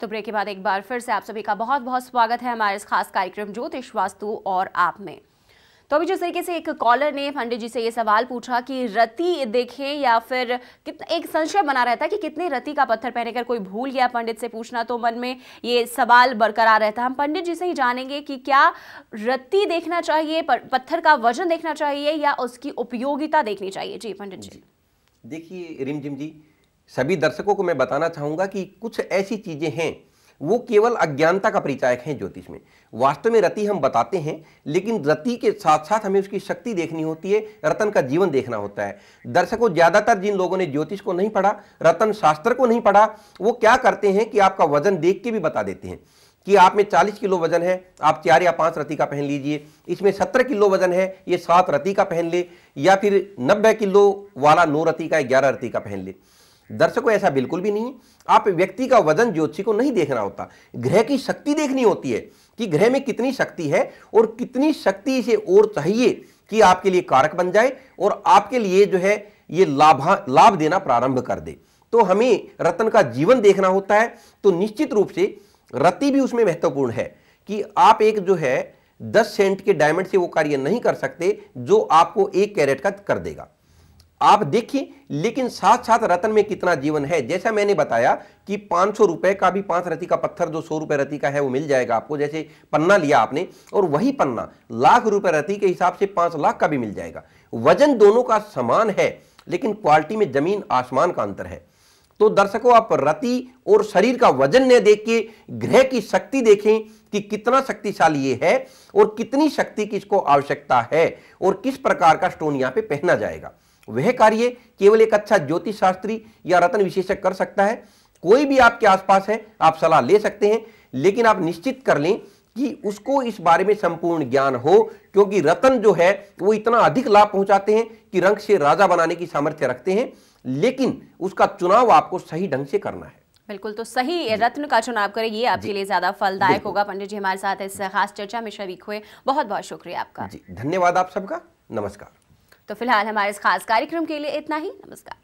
तो ब्रेक के बाद एक बार फिर से आप सभी का बहुत बहुत स्वागत है हमारे इस खास कार्यक्रम ज्योतिष वास्तु और आप में तो अभी जिस तरीके से एक कॉलर ने पंडित जी से ये सवाल पूछा कि रति देखें या फिर कितना एक संशय बना रहता है कि कितने रति का पत्थर पहने कर कोई भूल गया पंडित से पूछना तो मन में ये सवाल बरकरार रहता है हम पंडित जी से ही जानेंगे कि क्या रति देखना चाहिए पत्थर का वजन देखना चाहिए या उसकी उपयोगिता देखनी चाहिए जी पंडित जी, देखिए रिमझिम जी सभी दर्शकों को मैं बताना चाहूँगा कि कुछ ऐसी चीज़ें हैं वो केवल अज्ञानता का परिचायक हैं ज्योतिष में वास्तव में रति हम बताते हैं लेकिन रति के साथ साथ हमें उसकी शक्ति देखनी होती है रतन का जीवन देखना होता है दर्शकों ज़्यादातर जिन लोगों ने ज्योतिष को नहीं पढ़ा रतन शास्त्र को नहीं पढ़ा वो क्या करते हैं कि आपका वजन देख के भी बता देते हैं कि आप में 40 किलो वजन है आप चार या पाँच रति का पहन लीजिए इसमें 17 किलो वजन है ये सात रति का पहन ले या फिर 90 किलो वाला नौ रति का ग्यारह रति का पहन ले दर्शकों ऐसा बिल्कुल भी नहीं है आप व्यक्ति का वजन ज्योतिषी को नहीं देखना होता ग्रह की शक्ति देखनी होती है कि ग्रह में कितनी शक्ति है और कितनी शक्ति इसे और चाहिए कि आपके लिए कारक बन जाए और आपके लिए जो है ये लाभा लाभ देना प्रारंभ कर दे तो हमें रतन का जीवन देखना होता है तो निश्चित रूप से रति भी उसमें महत्वपूर्ण है कि आप एक जो है दस सेंट के डायमंड से वो कार्य नहीं कर सकते जो आपको एक कैरेट का कर देगा आप देखिए लेकिन साथ साथ रतन में कितना जीवन है जैसा मैंने बताया कि पांच सौ रुपए का भी पांच रति का पत्थर जो सौ रुपये रति का है वो मिल जाएगा आपको जैसे पन्ना लिया आपने और वही पन्ना लाख रुपए रति के हिसाब से पांच लाख का भी मिल जाएगा वजन दोनों का समान है लेकिन क्वालिटी में जमीन आसमान का अंतर है तो दर्शकों आप रति और शरीर का वजन ने देख के ग्रह की शक्ति देखें कि कितना शक्तिशाली ये है और कितनी शक्ति की इसको आवश्यकता है और किस प्रकार का स्टोन यहां पे पहना जाएगा वह कार्य केवल एक अच्छा ज्योतिष शास्त्री या रत्न विशेषक कर सकता है कोई भी आपके आसपास है आप सलाह ले सकते हैं लेकिन आप निश्चित कर लें कि उसको इस बारे में संपूर्ण ज्ञान हो क्योंकि रतन जो है वो इतना अधिक लाभ पहुंचाते हैं कि रंग से राजा बनाने की सामर्थ्य रखते हैं लेकिन उसका चुनाव आपको सही ढंग से करना है बिल्कुल तो सही रत्न का चुनाव करें ये आपके लिए ज्यादा फलदायक होगा पंडित जी हमारे साथ इस खास चर्चा में शरीक हुए बहुत बहुत शुक्रिया आपका जी धन्यवाद आप सबका नमस्कार तो फिलहाल हमारे इस खास कार्यक्रम के लिए इतना ही नमस्कार